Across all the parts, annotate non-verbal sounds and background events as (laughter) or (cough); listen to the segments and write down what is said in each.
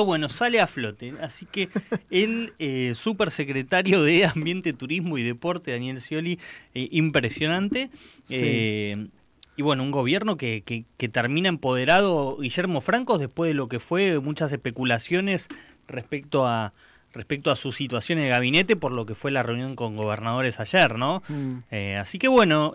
bueno, sale a flote. Así que el eh, supersecretario de Ambiente, Turismo y Deporte, Daniel Scioli, eh, impresionante. Eh, y bueno, un gobierno que, termina empoderado Guillermo Francos después de lo que fue muchas especulaciones respecto a respecto a su situación en el gabinete por lo que fue la reunión con gobernadores ayer, ¿no? Mm. así que bueno,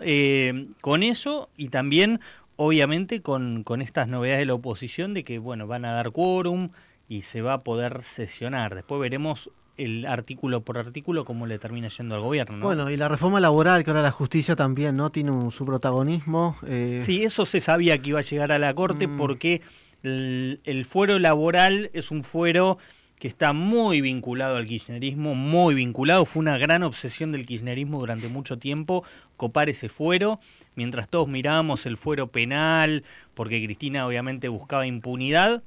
con eso y también obviamente con, con estas novedades de la oposición de que bueno, van a dar quórum, y se va a poder sesionar. Después veremos el artículo por artículo cómo le termina yendo al gobierno. Bueno, y la reforma laboral, que ahora la justicia también no tiene su protagonismo. si, eh. Sí, eso se sabía que iba a llegar a la Corte mm. porque el, el, fuero laboral es un fuero que está muy vinculado al kirchnerismo, muy vinculado, fue una gran obsesión del kirchnerismo durante mucho tiempo copar ese fuero, mientras todos mirábamos el fuero penal, porque Cristina obviamente buscaba impunidad,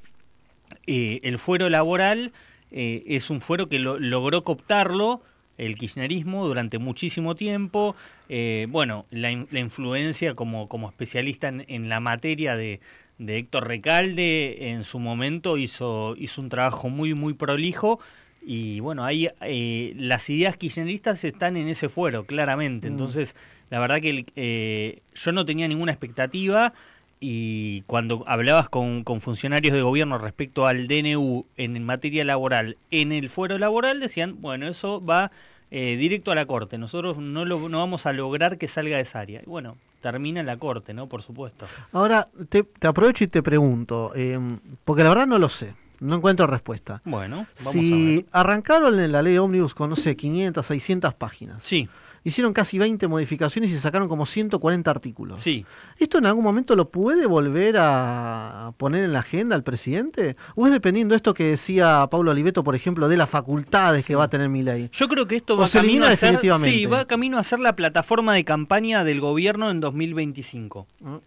eh, el fuero laboral eh, es un fuero que logró cooptarlo el kirchnerismo durante muchísimo tiempo. Eh, bueno, la, influencia como, como especialista en, la materia de, de, Héctor Recalde en su momento hizo, hizo un trabajo muy, muy prolijo. Y bueno, ahí las ideas kirchneristas están en ese fuero, claramente. Mm. Entonces, la verdad que yo no tenía ninguna expectativa y cuando hablabas con, funcionarios de gobierno respecto al DNU en materia laboral, en el fuero laboral decían, bueno, eso va eh, directo a la Corte, nosotros no, lo, no vamos a lograr que salga de esa área. Y bueno, termina la Corte, ¿no? Por supuesto. Ahora, te, aprovecho y te pregunto, em, porque la verdad no lo sé. No encuentro respuesta. Bueno, vamos si a ver. arrancaron en la ley ómnibus con, no sé, 500, 600 páginas. Sí hicieron casi 20 modificaciones y se sacaron como 140 artículos. Sí. ¿Esto en algún momento lo puede volver a poner en la agenda el presidente? ¿O es dependiendo de esto que decía Pablo Oliveto, por ejemplo, de las facultades que va a tener mi ley? Yo creo que esto va, camino, a ser, Sí, va camino a ser la plataforma de campaña del gobierno en 2025. Ah.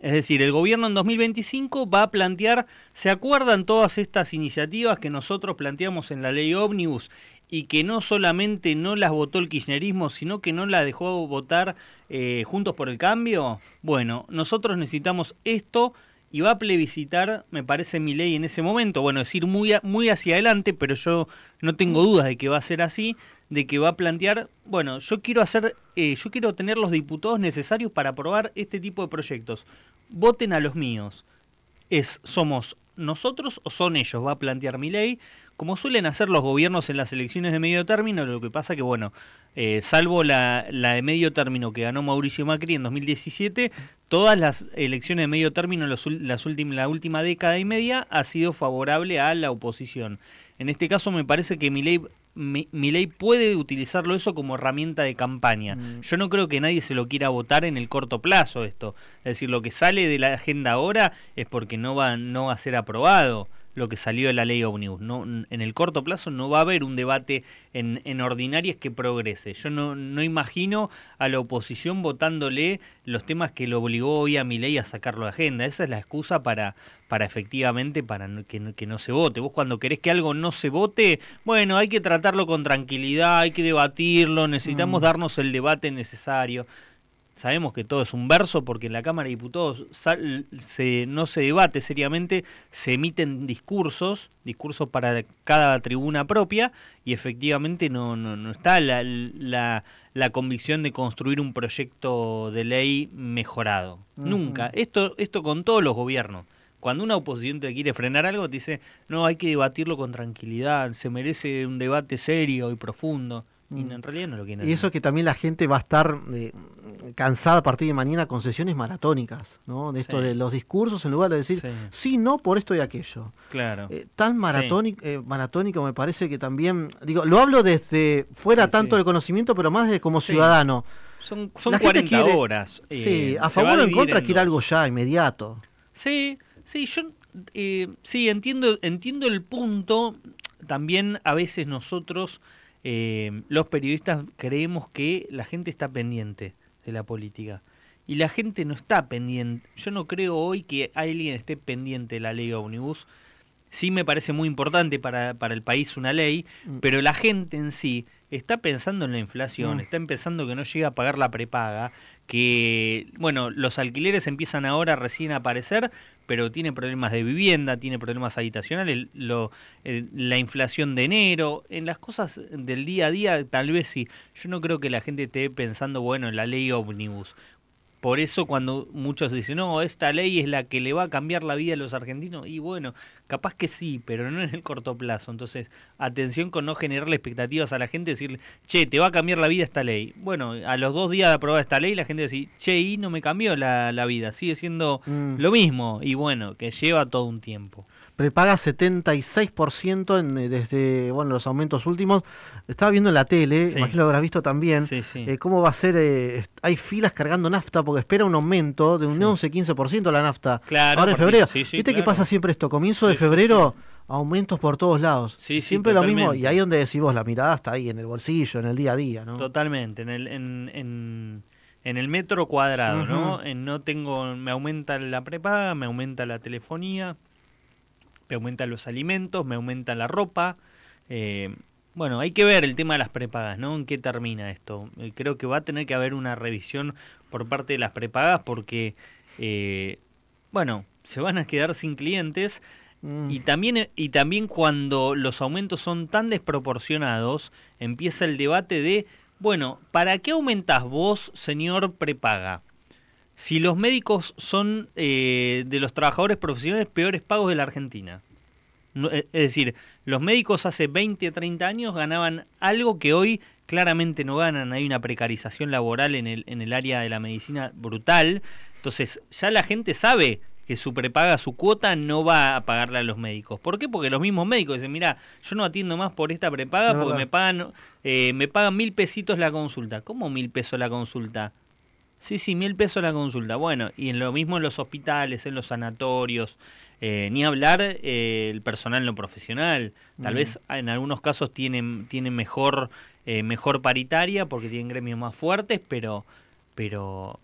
Es decir, el gobierno en 2025 va a plantear, ¿se acuerdan todas estas iniciativas que nosotros planteamos en la ley ómnibus y que no solamente no las votó el kirchnerismo, sino que no las dejó votar eh, Juntos por el Cambio? Bueno, nosotros necesitamos esto y va a plebiscitar, me parece, mi ley en ese momento. Bueno, es ir muy, muy hacia adelante, pero yo no tengo dudas de que va a ser así, de que va a plantear, bueno, yo quiero hacer, eh, yo quiero tener los diputados necesarios para aprobar este tipo de proyectos. Voten a los míos. Es, somos nosotros o son ellos, va a plantear mi ley como suelen hacer los gobiernos en las elecciones de medio término, lo que pasa que, bueno, eh, salvo la, de medio término que ganó Mauricio Macri en 2017, todas las elecciones de medio término en las la última década y media ha sido favorable a la oposición. En este caso me parece que Milei ley puede utilizarlo eso como herramienta de campaña. Mm. Yo no creo que nadie se lo quiera votar en el corto plazo esto. Es decir, lo que sale de la agenda ahora es porque no va, no va a ser aprobado lo que salió de la ley Omnibus. No, en el corto plazo no va a haber un debate en, en ordinarias que progrese. Yo no, no, imagino a la oposición votándole los temas que lo obligó hoy a mi ley a sacarlo de agenda. Esa es la excusa para, para efectivamente para que, no se vote. Vos cuando querés que algo no se vote, bueno, hay que tratarlo con tranquilidad, hay que debatirlo, necesitamos mm. darnos el debate necesario sabemos que todo es un verso porque en la Cámara de Diputados no se debate seriamente, se emiten discursos, discursos para cada tribuna propia y efectivamente no, no, no está la, la, la, convicción de construir un proyecto de ley mejorado. Nunca. Esto, esto con todos los gobiernos. Cuando una oposición te quiere frenar algo, te dice, no, hay que debatirlo con tranquilidad, se merece un debate serio y profundo. Y eso mm. realidad eso que también la gente va a estar eh, cansada a partir de mañana con sesiones maratónicas, ¿no? De esto de los discursos, en lugar de decir sí, no por esto y aquello. Claro. Eh, tan eh, maratónico, me parece que también. Digo, lo hablo desde fuera tanto del conocimiento, pero más de como ciudadano. Son, son 40 horas. sí, a favor o en contra quiere algo ya, inmediato. Sí, sí, yo sí entiendo, entiendo el punto. También a veces nosotros eh, los periodistas creemos que la gente está pendiente de la política. Y la gente no está pendiente. Yo no creo hoy que alguien esté pendiente de la ley Omnibus. Sí me parece muy importante para, el país una ley, mm. pero la gente en sí está pensando en la inflación, mm. está pensando que no llega a pagar la prepaga, que, bueno, los alquileres empiezan ahora recién a aparecer, pero tiene problemas de vivienda, tiene problemas habitacionales, lo, la inflación de enero, en las cosas del día a día tal vez sí. Yo no creo que la gente esté pensando, bueno, en la ley ómnibus. Por eso cuando muchos dicen, no, esta ley es la que le va a cambiar la vida a los argentinos, y bueno, capaz que sí, pero no en el corto plazo. Entonces, atención con no generarle expectativas a la gente, decirle, che, te va a cambiar la vida esta ley. Bueno, a los dos días de aprobar esta ley, la gente dice, che, y no me cambió la, vida, sigue siendo mm. lo mismo. Y bueno, que lleva todo un tiempo prepaga 76% en, eh, desde bueno los aumentos últimos. Estaba viendo en la tele, imagino imagino lo habrás visto también, eh, cómo va a ser, eh, hay filas cargando nafta porque espera un aumento de un 11-15% la nafta claro, ahora en febrero. ¿Viste que pasa siempre esto? Comienzo de febrero aumentos por todos lados. Siempre lo mismo. Y ahí donde decís vos, la mirada está ahí, en el bolsillo, en el día a día, ¿no? Totalmente, en el, en, en, el metro cuadrado, ¿no? no tengo, me aumenta la prepaga, me aumenta la telefonía, me aumentan los alimentos, me aumenta la ropa. Eh, bueno, hay que ver el tema de las prepagas, ¿no? ¿En qué termina esto? Eh, creo que va a tener que haber una revisión por parte de las prepagas porque, eh, bueno, se van a quedar sin clientes. Mm. Y también, y también cuando los aumentos son tan desproporcionados, empieza el debate de, bueno, ¿para qué aumentas vos, señor prepaga? si los médicos son eh, de los trabajadores profesionales peores pagos de la Argentina. Eh, es decir, los médicos hace 20, 30 años ganaban algo que hoy claramente no ganan. Hay una precarización laboral en el, en el área de la medicina brutal. Entonces, ya la gente sabe que su prepaga, su cuota, no va a pagarla a los médicos. ¿Por qué? Porque los mismos médicos dicen, mira, yo no atiendo más por esta prepaga porque me pagan eh, me pagan mil pesitos la consulta. ¿Cómo mil pesos la consulta? Sí, sí, mil pesos la consulta. Bueno, y en lo mismo en los hospitales, en los sanatorios, eh, ni hablar eh, el personal no profesional. Tal vez en algunos casos tienen, tienen mejor, eh, mejor paritaria porque tienen gremios más fuertes, pero, pero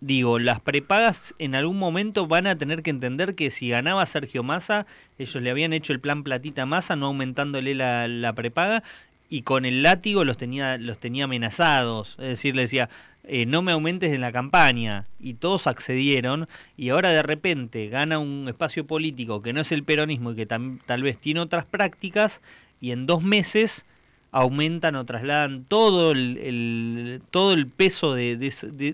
digo, las prepagas en algún momento van a tener que entender que si ganaba Sergio Massa, ellos le habían hecho el plan platita Massa, no aumentándole la, la prepaga, y con el látigo los tenía, los tenía amenazados. Es decir, le decía, eh, no me aumentes en la campaña, y todos accedieron, y ahora de repente gana un espacio político que no es el peronismo y que tal vez tiene otras prácticas, y en dos meses aumentan o trasladan todo el, todo el peso de,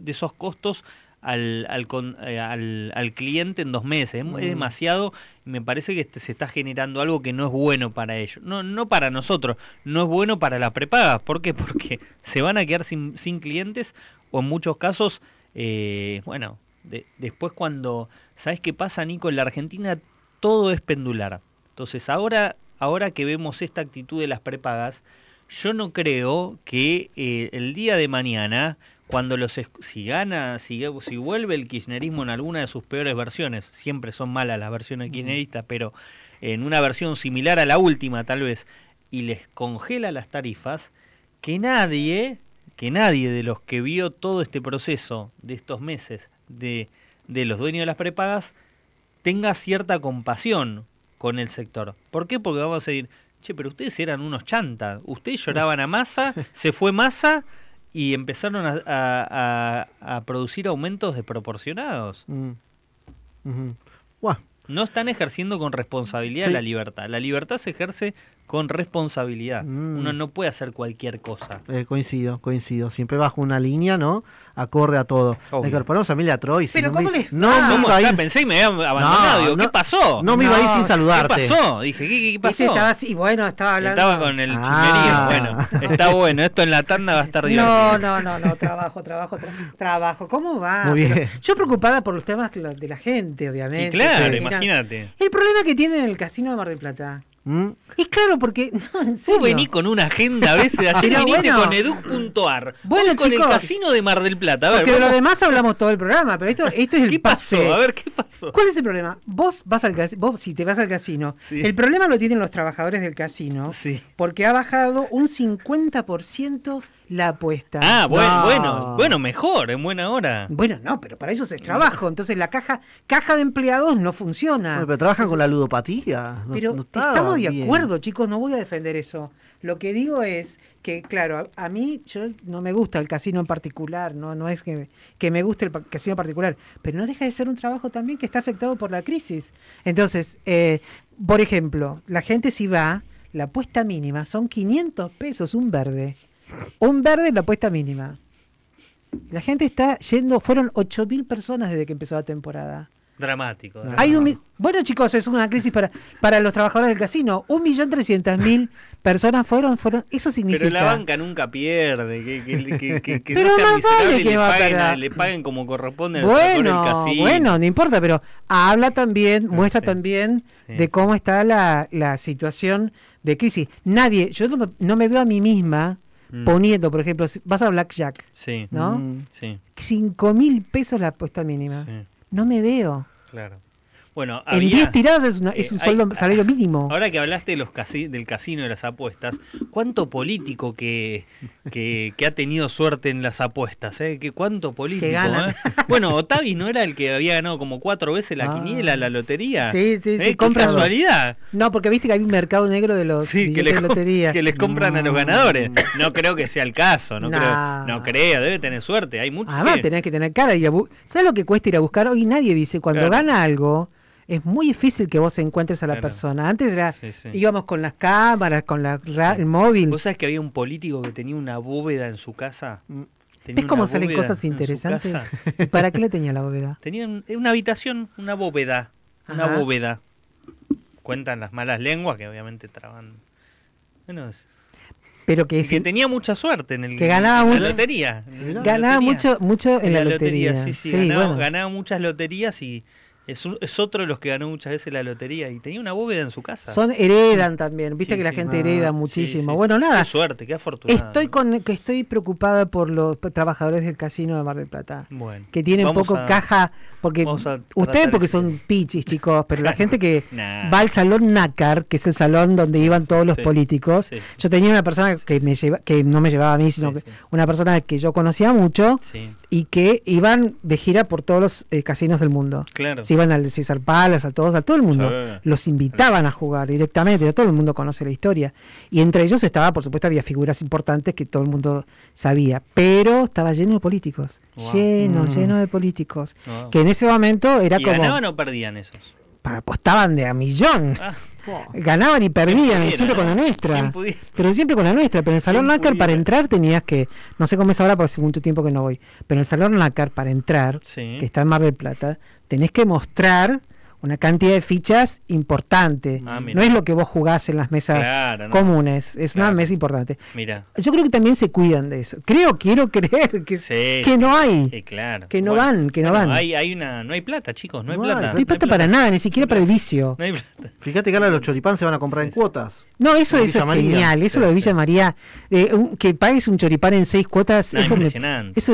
esos costos al, al, eh, al, al, cliente en dos meses. Es, mm. demasiado me parece que este, se está generando algo que no es bueno para ellos. No, no para nosotros, no es bueno para las prepagas. ¿Por qué? (laughs) Porque se van a quedar sin, sin clientes o en muchos casos, eh, bueno, después cuando, ¿sabes qué pasa, Nico? En la Argentina todo es pendular. Entonces ahora, ahora que vemos esta actitud de las prepagas, yo no creo que eh, el día de mañana, cuando los si gana, si, si, vuelve el kirchnerismo en alguna de sus peores versiones, siempre son malas las versiones kirchneristas, pero en una versión similar a la última tal vez, y les congela las tarifas, que nadie que nadie de los que vio todo este proceso de estos meses de, de los dueños de las prepagas tenga cierta compasión con el sector. ¿Por qué? Porque vamos a decir, che, pero ustedes eran unos chantas, ustedes lloraban a masa, (laughs) se fue masa y empezaron a, a, producir aumentos desproporcionados. Mm. No están ejerciendo con responsabilidad la libertad. La libertad se ejerce con responsabilidad. Mm. Uno no puede hacer cualquier cosa. Eh, coincido, coincido. Siempre bajo una línea, ¿no? Acorde a todo. Obvio. incorporamos a Emilia Troy. Pero ¿cómo no no, iba Pensé y me había abandonado. No, pasó? No me iba ahí sin saludarte. ¿Qué pasó? Dije, ¿qué, qué pasó? y bueno, estaba hablando. Estaba con el ah. Bueno, está bueno. Esto en la tanda va a estar divertido. No, no, no, no. Trabajo, trabajo, trabajo. ¿Cómo va? Muy bien. yo preocupada por los temas de la gente, obviamente. claro, imagínate. El problema que tiene el casino de Mar del Plata ¿Mm? Es claro, porque. (laughs) Vos venís con una agenda a veces. Ayer con edu.ar Bueno, con chicos, el casino de Mar del Plata. A ver, porque de lo demás hablamos todo el programa, pero esto, esto es el ¿Qué pasó? A ver, ¿qué pasó? ¿Cuál es el problema? Vos vas al casino. Vos, si te vas al casino, el problema lo tienen los trabajadores del casino. Porque ha bajado un 50% la apuesta. Ah, bueno, bueno, bueno, mejor, en buena hora. Bueno, no, pero para ellos es trabajo. Entonces la caja, caja de empleados no funciona. pero trabaja con la ludopatía. pero estamos de acuerdo, chicos, no voy a defender eso. Lo que digo es que, claro, a, mí yo no me gusta el casino en particular, no, no es que, que me guste el casino en particular, pero no deja de ser un trabajo también que está afectado por la crisis. Entonces, eh, por ejemplo, la gente si va, la apuesta mínima son 500 pesos un verde. Un verde en la apuesta mínima. La gente está yendo, fueron 8.000 personas desde que empezó la temporada. Dramático. bueno, chicos, es una crisis para, para los trabajadores del casino. Un millón trescientas mil personas fueron, fueron. Eso significa. Pero la banca nunca pierde. Que, pero no vale que le, paguen, le paguen como corresponde bueno, casino. Bueno, no importa, pero habla también, muestra también de cómo está la, situación de crisis. Nadie, yo no me veo a mí misma Mm. Poniendo, por ejemplo, vas a Blackjack, sí. ¿no? Mm, Cinco Sí. 5 mil pesos la apuesta mínima. No me veo. Claro. Bueno, en 10 tiradas es, un salario mínimo. Ahora que hablaste los del casino y las apuestas, ¿cuánto político que, ha tenido suerte en las apuestas? Eh? ¿Qué, ¿Cuánto político? Eh? Bueno, Otavi no era el que había ganado como cuatro veces la ah. quiniela, la lotería. Sí, sí, sí. Eh, casualidad? No, porque viste que hay un mercado negro de los sí, que les, lotería. Que les compran a los ganadores. No creo que sea el caso, no, Creo, no creo, debe tener suerte. Hay muchos. Además, que... tenés que tener cara. Y ¿Sabes lo que cuesta ir a buscar? Hoy nadie dice, cuando gana algo es muy difícil que vos encuentres a la persona. Antes era, íbamos con las cámaras, con la, el móvil. ¿Vos sabés que había un político que tenía una bóveda en su casa? ¿Ves mm, cómo salen cosas interesantes? (laughs) ¿Para qué le tenía la bóveda? Tenía una habitación, una bóveda. Una bóveda. Cuentan las malas lenguas que obviamente traban. Bueno, pero que, tenía mucha suerte en el que ganaba la lotería ganaba mucho mucho en, la, lotería, sí, sí, ganaba muchas loterías y es, es, otro de los que ganó muchas veces la lotería y tenía una bóveda en su casa. Son heredan también, viste que la gente hereda muchísimo. bueno, nada. Qué suerte, qué afortunado. Estoy con que estoy preocupada por los trabajadores del casino de Mar del Plata. que tienen poco caja porque ustedes porque son pichis, chicos, pero la gente que (laughs) va al salón Nácar, que es el salón donde iban todos los políticos. Yo tenía una persona que me lleva, que no me llevaba a mí, sino que una persona que yo conocía mucho y que iban de gira por todos los eh, casinos del mundo. Claro iban al César Palas, a todos, a todo el mundo. Los invitaban a jugar directamente, ya todo el mundo conoce la historia. Y entre ellos estaba, por supuesto, había figuras importantes que todo el mundo sabía, pero estaba lleno de políticos, lleno, mm. lleno de políticos. Que en ese momento era ¿Y ¿Ganaban o perdían esos? Apostaban de a millón. Ah. (laughs) Ganaban y perdían, siempre con la nuestra. Pero siempre con la nuestra. Pero en el Salón Nácar para entrar tenías que. No sé cómo es ahora, porque hace mucho tiempo que no voy. Pero en el Salón Nácar para entrar, que está en Mar del Plata, tenés que mostrar una cantidad de fichas importante. Ah, no es lo que vos jugás en las mesas comunes, es una mesa importante. Mira. Yo creo que también se cuidan de eso. Creo, quiero creer que, que no hay. Que no van, que no van. Hay, una, no hay plata, chicos, no hay plata. no hay plata, para nada, ni siquiera para el vicio. (laughs) Fíjate que ahora los choripán se van a comprar en cuotas. No, eso, es genial. Eso lo de Villa María, que pagues un choripán en seis cuotas, eso,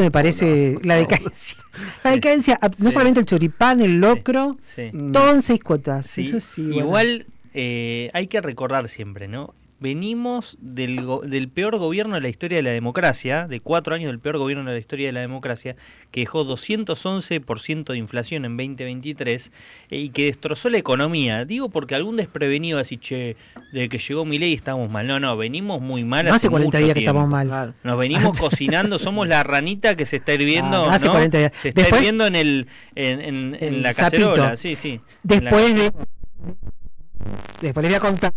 me, parece la decadencia. La decadencia, no solamente el choripán, el locro, mm, todo seis cuotas, sí. eso sí. Igual eh, hay que recordar siempre, ¿no? venimos del, peor gobierno de la historia de la democracia, de cuatro años del peor gobierno de la historia de la democracia, que dejó 211% de inflación en 2023 eh, y que destrozó la economía. Digo porque algún desprevenido así, che, de que llegó mi ley estamos mal. No, no, venimos muy mal. No hace, 40 días que estamos mal. Nos venimos cocinando, somos la ranita que se está hirviendo. Ah, hace 40 días. Se está hirviendo en, el, en la cacerola. Sí, sí, Después de Después les voy a contar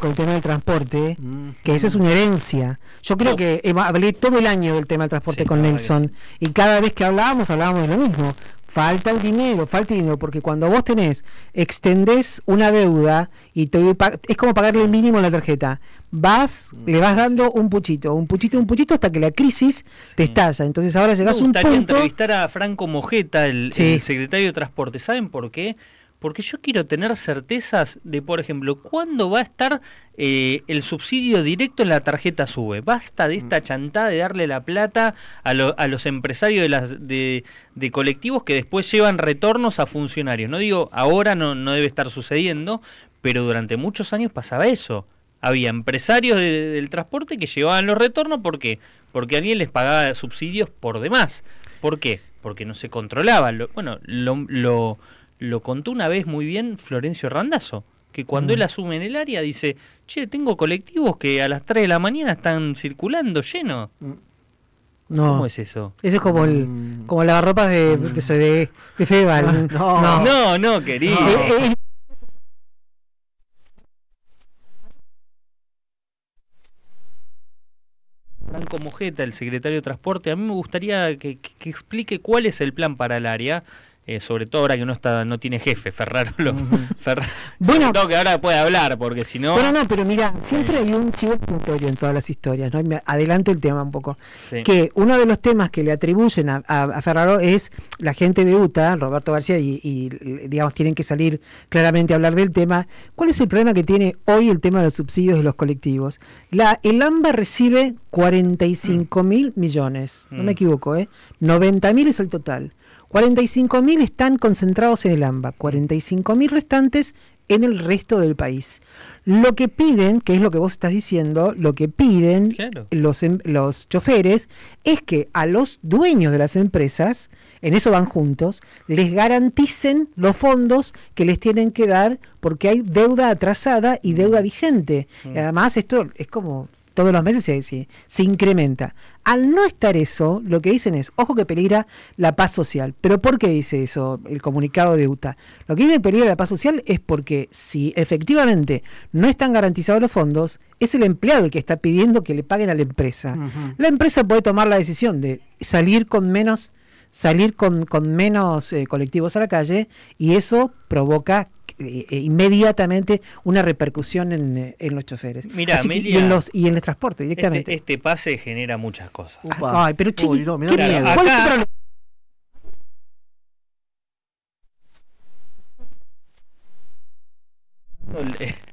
con el tema del transporte, que esa es una herencia. Yo creo que hablé todo el año del tema del transporte con Nelson y cada vez que hablábamos hablábamos de lo mismo. Falta el dinero, falta el dinero, porque cuando vos tenés, extendés una deuda y te es como pagarle el mínimo a la tarjeta. Vas, le vas mm, dando un puchito, un puchito, un puchito hasta que la crisis te estalla. Entonces ahora llegás a un punto. entrevistar a Franco Mojeta, el secretario de Transporte. ¿Saben por qué? Porque yo quiero tener certezas de, por ejemplo, cuándo va a estar eh, el subsidio directo en la tarjeta SUBE. Basta de esta mm. chantada de darle la plata a, los empresarios de, las, de, colectivos que después llevan retornos a funcionarios. No digo ahora no, debe estar sucediendo, pero durante muchos años pasaba eso. Había empresarios del transporte que llevaban los retornos. ¿Por qué? Porque alguien les pagaba subsidios por demás. ¿Por qué? Porque no se controlaba. bueno, lo lo contó una vez muy bien Florencio Randazo que cuando él mm. asume en el área dice, che, tengo colectivos que a las 3 de la mañana están circulando lleno. Mm. ¿Cómo es eso? Eso es como el mm. como la ropa de, ah, No, no, no, querido. Eh, eh, eh. Mojeta, el secretario de Transporte, a mí me gustaría que, explique cuál es el plan para el área eh, sobre todo ahora que uno está, no tiene jefe, (laughs) Ferraro bueno, que ahora puede hablar, porque si no. Bueno, no, pero mira, eh. siempre hay un chivo expiatorio en todas las historias, ¿no? Me adelanto el tema un poco. Que uno de los temas que le atribuyen a, Ferraro es la gente de Utah Roberto García, y, digamos, tienen que salir claramente a hablar del tema. ¿Cuál es el problema que tiene hoy el tema de los subsidios de los colectivos? La, el AMBA recibe 45 mil millones, no me mm. equivoco, ¿eh? 90 mil es el total. 45.000 están concentrados en el AMBA, 45.000 restantes en el resto del país. Lo que piden, que es lo que vos estás diciendo, lo que piden los, em, los choferes es que a los dueños de las empresas, en eso van juntos, les garanticen los fondos que les tienen que dar porque hay deuda atrasada y deuda mm. vigente. Mm. Además, esto es como todos los meses se, se, incrementa. Al no estar eso, lo que dicen es, ojo que peligra la paz social. ¿Pero por qué dice eso el comunicado de UTA? Lo que dice peligra la paz social es porque si efectivamente no están garantizados los fondos, es el empleado el que está pidiendo que le paguen a la empresa. La empresa puede tomar la decisión de salir con menos salir con, con menos eh, colectivos a la calle y eso provoca eh, eh, inmediatamente una repercusión en, eh, los choferes. y, en los, y el transporte directamente. Este, este, pase genera muchas cosas. Ay, pero chiqui, qué miedo.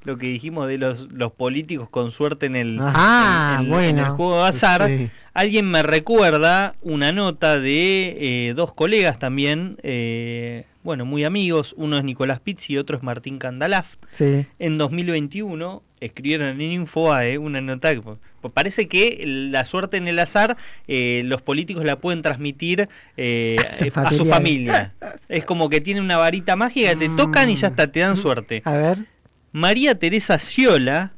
lo que dijimos de los, políticos con suerte en el, ah, el juego de azar, Alguien me recuerda una nota de eh, dos colegas también, eh, bueno, muy amigos, uno es Nicolás Pizzi y otro es Martín Candalaf. Sí. En 2021 escribieron en Infoae eh, una nota que parece que la suerte en el azar los políticos la pueden transmitir a, su familia. es como que tiene una varita mágica, te mm. tocan y ya está, te dan mm. suerte. A ver. María Teresa Ciola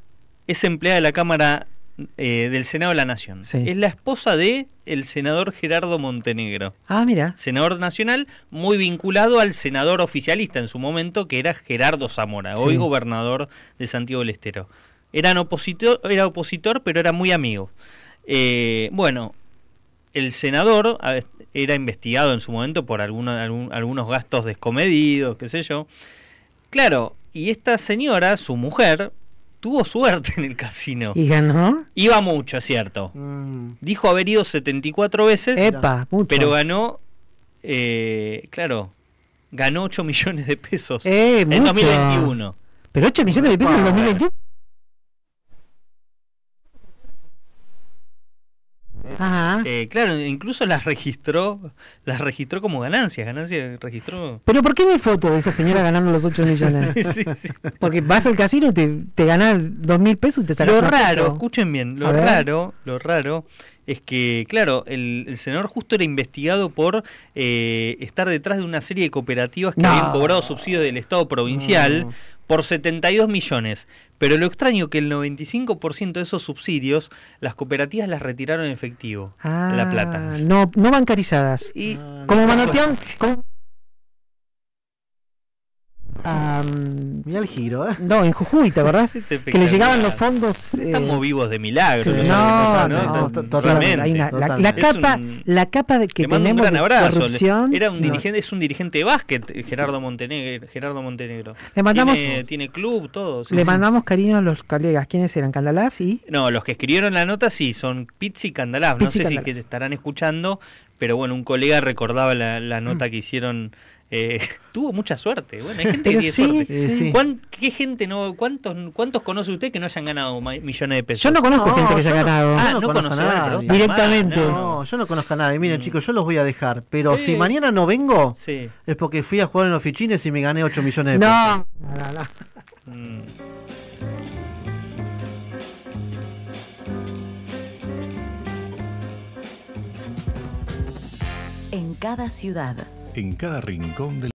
es empleada de la Cámara eh, del Senado de la Nación. Es la esposa de el senador Gerardo Montenegro. Ah, mira. Senador nacional muy vinculado al senador oficialista en su momento, que era Gerardo Zamora, hoy gobernador de Santiago del Estero. opositor, era opositor, pero era muy amigo. Eh, bueno, el senador era investigado en su momento por algunos, algunos gastos descomedidos, qué sé yo. Claro, y esta señora, su mujer, tuvo suerte en el casino. ¿Y ganó? Iba mucho, es cierto. Mm. Dijo haber ido 74 veces. Epa, mucho. Pero ganó, eh, claro, ganó 8 eh, millones de pesos en 2021. Pero 8 millones de pesos en 2021. Ajá. Eh, claro, incluso las registró, las registró como ganancias, ganancias registró. Pero ¿por qué foto de esa señora ganando los 8 millones? (laughs) Porque vas al casino, te, te ganas 2 mil pesos y te sacas Lo raro, escuchen bien, lo raro, lo raro es que, claro, el, el, senador justo era investigado por eh, estar detrás de una serie de cooperativas que habían cobrado subsidios del Estado provincial. Mm por 72 millones. Pero lo extraño que el 95% de esos subsidios las cooperativas las retiraron en efectivo, la ah, plata. No, no bancarizadas. Y, como manoteón... Mirá el giro, ¿eh? No, en Jujuy, ¿te acordás? (laughs) que le llegaban los fondos. Eh, estamos vivos de milagro. No, no, totalmente. La, capa, la capa de que tenemos un Era un dirigente, es un dirigente de básquet, Gerardo Montenegro. Gerardo Montenegro. Le mandamos. Tiene, club, todo. le mandamos cariño a los colegas. ¿Quiénes eran? ¿Candalaf y.? No, los que escribieron la nota sí, son Pizzi y Candalaf. no sé si que te estarán escuchando, pero bueno, un colega recordaba la, nota mm. que hicieron eh, (laughs) tuvo mucha suerte. Bueno, hay (laughs) gente que tiene suerte. Eh, ¿Qué gente no, cuántos, ¿Cuántos conoce usted que no hayan ganado millones de pesos? Yo no conozco gente que haya ganado. Ah, no, conozco Directamente. No, yo no conozco a nadie. Miren, mm. chicos, yo los voy a dejar. Pero si mañana no vengo, es porque fui a jugar en los fichines y me gané 8 millones de pesos. No. Mm. En cada ciudad en cada rincón del